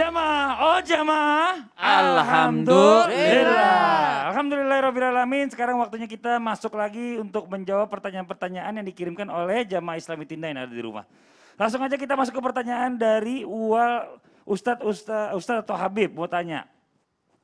Jamaah, oh jamaah. Alhamdulillah. Alhamdulillah Sekarang waktunya kita masuk lagi untuk menjawab pertanyaan-pertanyaan yang dikirimkan oleh jamaah Islami Tinda yang ada di rumah. Langsung aja kita masuk ke pertanyaan dari Uwal Ustadz Ustadz Ustad atau Habib mau tanya.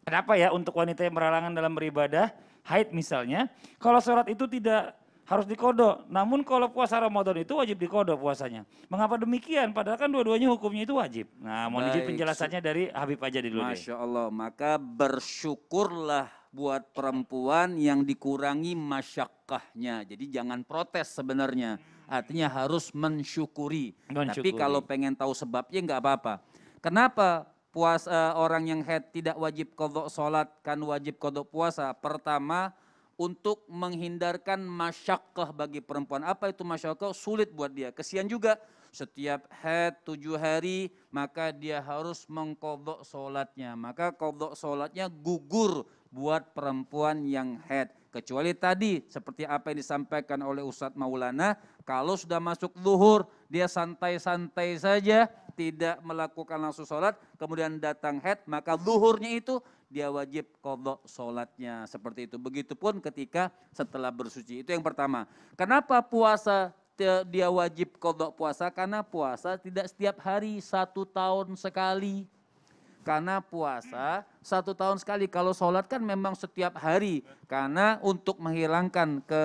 Kenapa ya untuk wanita yang berhalangan dalam beribadah, haid misalnya, kalau sholat itu tidak harus dikodok. Namun kalau puasa Ramadan itu wajib dikodok puasanya. Mengapa demikian? Padahal kan dua-duanya hukumnya itu wajib. Nah, mohon izin penjelasannya dari Habib aja dulu Masya deh. Allah, maka bersyukurlah buat perempuan yang dikurangi masyakkahnya. Jadi jangan protes sebenarnya. Artinya harus mensyukuri. mensyukuri. Tapi kalau pengen tahu sebabnya nggak apa-apa. Kenapa puasa eh, orang yang head tidak wajib kodok sholat kan wajib kodok puasa? Pertama, untuk menghindarkan masyakkah bagi perempuan. Apa itu masyakkah? Sulit buat dia. Kesian juga setiap head tujuh hari maka dia harus mengkodok sholatnya. Maka kodok sholatnya gugur buat perempuan yang head Kecuali tadi seperti apa yang disampaikan oleh Ustadz Maulana, kalau sudah masuk zuhur dia santai-santai saja tidak melakukan langsung sholat, kemudian datang head, maka zuhurnya itu dia wajib kodok sholatnya. Seperti itu. Begitupun ketika setelah bersuci. Itu yang pertama. Kenapa puasa dia wajib kodok puasa? Karena puasa tidak setiap hari, satu tahun sekali. Karena puasa satu tahun sekali. Kalau sholat kan memang setiap hari. Karena untuk menghilangkan ke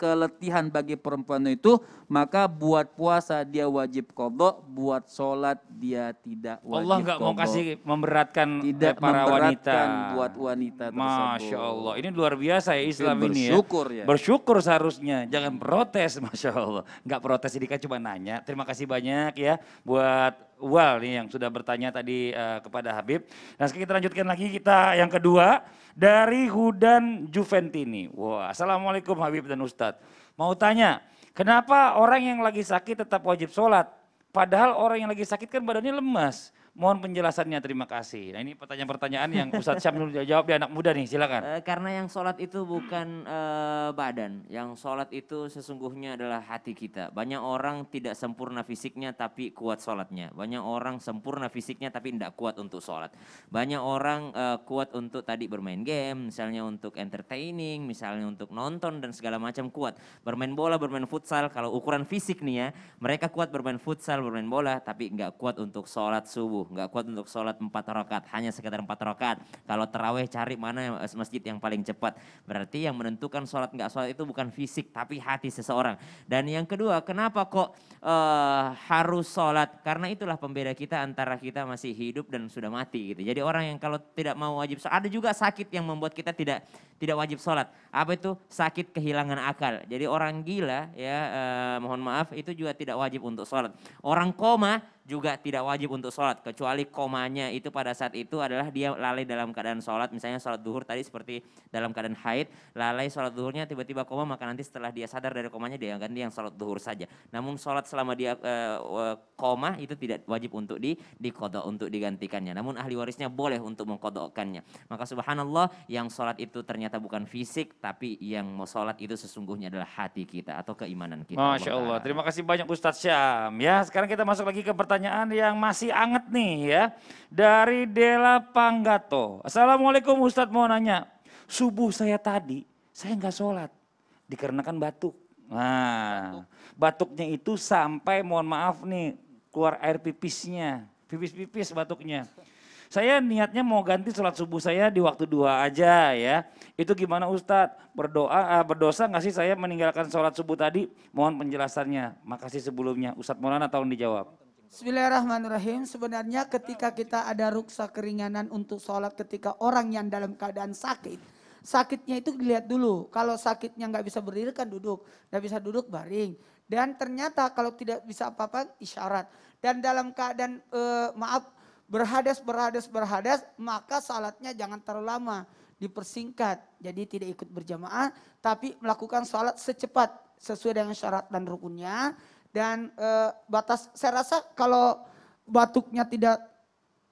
keletihan bagi perempuan itu, maka buat puasa dia wajib kodok, buat sholat dia tidak wajib Allah nggak mau kasih memberatkan eh, tidak para memberatkan wanita. buat wanita tersebut. Masya Allah, ini luar biasa ya Islam ya. bersyukur ini bersyukur ya. ya. Bersyukur seharusnya, jangan protes Masya Allah. Nggak protes, ini kan cuma nanya. Terima kasih banyak ya buat Wal nih yang sudah bertanya tadi uh, kepada Habib. Nah, sekarang kita lanjutkan lagi kita yang kedua dari Hudan Juventini. Wah, wow. assalamualaikum Habib dan Ustadz. Mau tanya, kenapa orang yang lagi sakit tetap wajib sholat? Padahal orang yang lagi sakit kan badannya lemas. Mohon penjelasannya, terima kasih. Nah ini pertanyaan-pertanyaan yang Ustaz Syamsul jawab di anak muda nih, silakan. E, karena yang sholat itu bukan e, badan, yang sholat itu sesungguhnya adalah hati kita. Banyak orang tidak sempurna fisiknya tapi kuat sholatnya. Banyak orang sempurna fisiknya tapi tidak kuat untuk sholat. Banyak orang e, kuat untuk tadi bermain game, misalnya untuk entertaining, misalnya untuk nonton dan segala macam kuat. Bermain bola, bermain futsal, kalau ukuran fisik nih ya, mereka kuat bermain futsal, bermain bola tapi nggak kuat untuk sholat subuh nggak kuat untuk sholat empat rakaat, hanya sekitar empat rakaat. Kalau terawih cari mana eh, masjid yang paling cepat. Berarti yang menentukan sholat nggak sholat itu bukan fisik tapi hati seseorang. Dan yang kedua, kenapa kok uh, harus sholat? Karena itulah pembeda kita antara kita masih hidup dan sudah mati gitu. Jadi orang yang kalau tidak mau wajib sholat, ada juga sakit yang membuat kita tidak tidak wajib sholat. Apa itu sakit kehilangan akal. Jadi orang gila ya uh, mohon maaf itu juga tidak wajib untuk sholat. Orang koma juga tidak wajib untuk sholat kecuali komanya itu pada saat itu adalah dia lalai dalam keadaan sholat misalnya sholat duhur tadi seperti dalam keadaan haid lalai sholat duhurnya tiba-tiba koma maka nanti setelah dia sadar dari komanya dia ganti yang sholat duhur saja namun sholat selama dia e, koma itu tidak wajib untuk di dikodok untuk digantikannya namun ahli warisnya boleh untuk mengkodokkannya maka subhanallah yang sholat itu ternyata bukan fisik tapi yang mau sholat itu sesungguhnya adalah hati kita atau keimanan kita Masya Allah terima kasih banyak Ustadz Syam ya sekarang kita masuk lagi ke pertanyaan pertanyaan yang masih anget nih ya. Dari Dela Panggato. Assalamualaikum Ustadz mau nanya. Subuh saya tadi, saya nggak sholat. Dikarenakan batuk. Nah, batuknya itu sampai mohon maaf nih keluar air pipisnya, pipis-pipis batuknya. Saya niatnya mau ganti sholat subuh saya di waktu dua aja ya. Itu gimana Ustadz? Berdoa, uh, berdosa nggak sih saya meninggalkan sholat subuh tadi? Mohon penjelasannya. Makasih sebelumnya. Ustadz Maulana tahun dijawab. Bismillahirrahmanirrahim. Sebenarnya ketika kita ada ruksa keringanan untuk sholat ketika orang yang dalam keadaan sakit. Sakitnya itu dilihat dulu. Kalau sakitnya nggak bisa berdiri kan duduk. Nggak bisa duduk baring. Dan ternyata kalau tidak bisa apa-apa isyarat. Dan dalam keadaan eh, maaf berhadas, berhadas, berhadas. Maka sholatnya jangan terlalu lama. Dipersingkat. Jadi tidak ikut berjamaah. Tapi melakukan sholat secepat. Sesuai dengan syarat dan rukunnya dan eh, batas, saya rasa kalau batuknya tidak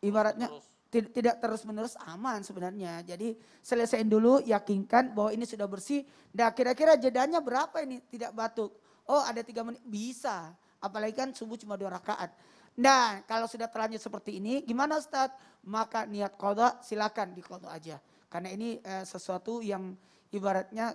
ibaratnya terus. tidak terus menerus aman sebenarnya. Jadi selesaiin dulu, yakinkan bahwa ini sudah bersih. Nah kira-kira jedanya berapa ini tidak batuk? Oh ada tiga menit, bisa. Apalagi kan subuh cuma dua rakaat. Nah kalau sudah terlanjut seperti ini, gimana Ustaz? Maka niat kodok silakan di aja. Karena ini e, sesuatu yang ibaratnya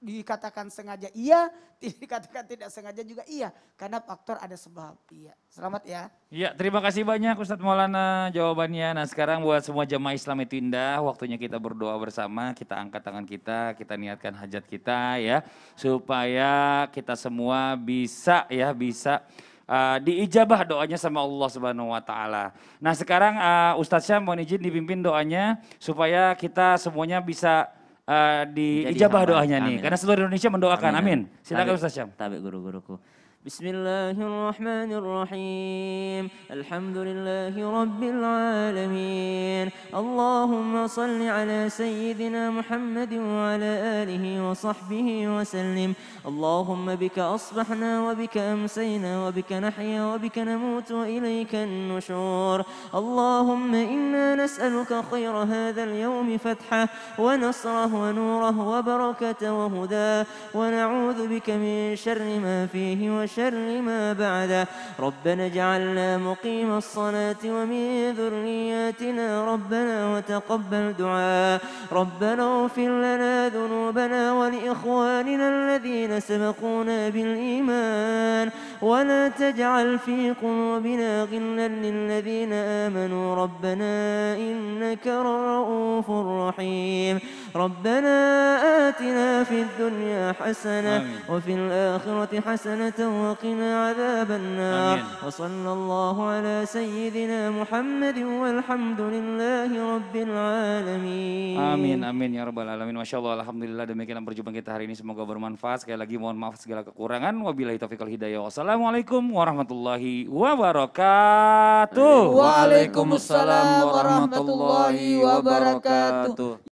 dikatakan sengaja iya, dikatakan tidak sengaja juga iya. Karena faktor ada sebab. Iya. Selamat ya. Iya, terima kasih banyak Ustadz Maulana jawabannya. Nah sekarang buat semua jemaah Islam itu indah, waktunya kita berdoa bersama, kita angkat tangan kita, kita niatkan hajat kita ya. Supaya kita semua bisa ya, bisa uh, diijabah doanya sama Allah Subhanahu wa taala. Nah, sekarang uh, Ustaz Syam mohon izin dipimpin doanya supaya kita semuanya bisa Eh, di ijabah doanya nih. Karena seluruh Indonesia mendoakan. Amin. amin. Silakan Ustaz Syam. Tabik guru-guruku. بسم الله الرحمن الرحيم الحمد لله رب العالمين اللهم صل على سيدنا محمد وعلى آله وصحبه وسلم اللهم بك أصبحنا وبك أمسينا وبك نحيا وبك نموت وإليك النشور اللهم إنا نسألك خير هذا اليوم فتحه ونصره ونوره وبركته وهداه ونعوذ بك من شر ما فيه وشر شر ما بعده ربنا اجعلنا مقيم الصلاة ومن ذرياتنا ربنا وتقبل دعاء ربنا اغفر لنا ذنوبنا ولإخواننا الذين سبقونا بالإيمان ولا تجعل في قلوبنا غلا للذين آمنوا ربنا إنك رؤوف رحيم ربنا آتنا في الدنيا حسنة آمين. وفي الآخرة حسنة وقنا عذاب النار آمين. وصلى الله على سيدنا محمد والحمد لله رب العالمين Amin amin ya rabbal alamin Masya Allah Alhamdulillah demikian perjumpaan kita hari ini semoga bermanfaat sekali lagi mohon maaf segala kekurangan wabillahi taufiq hidayah wassalamualaikum warahmatullahi wabarakatuh Waalaikumsalam warahmatullahi wabarakatuh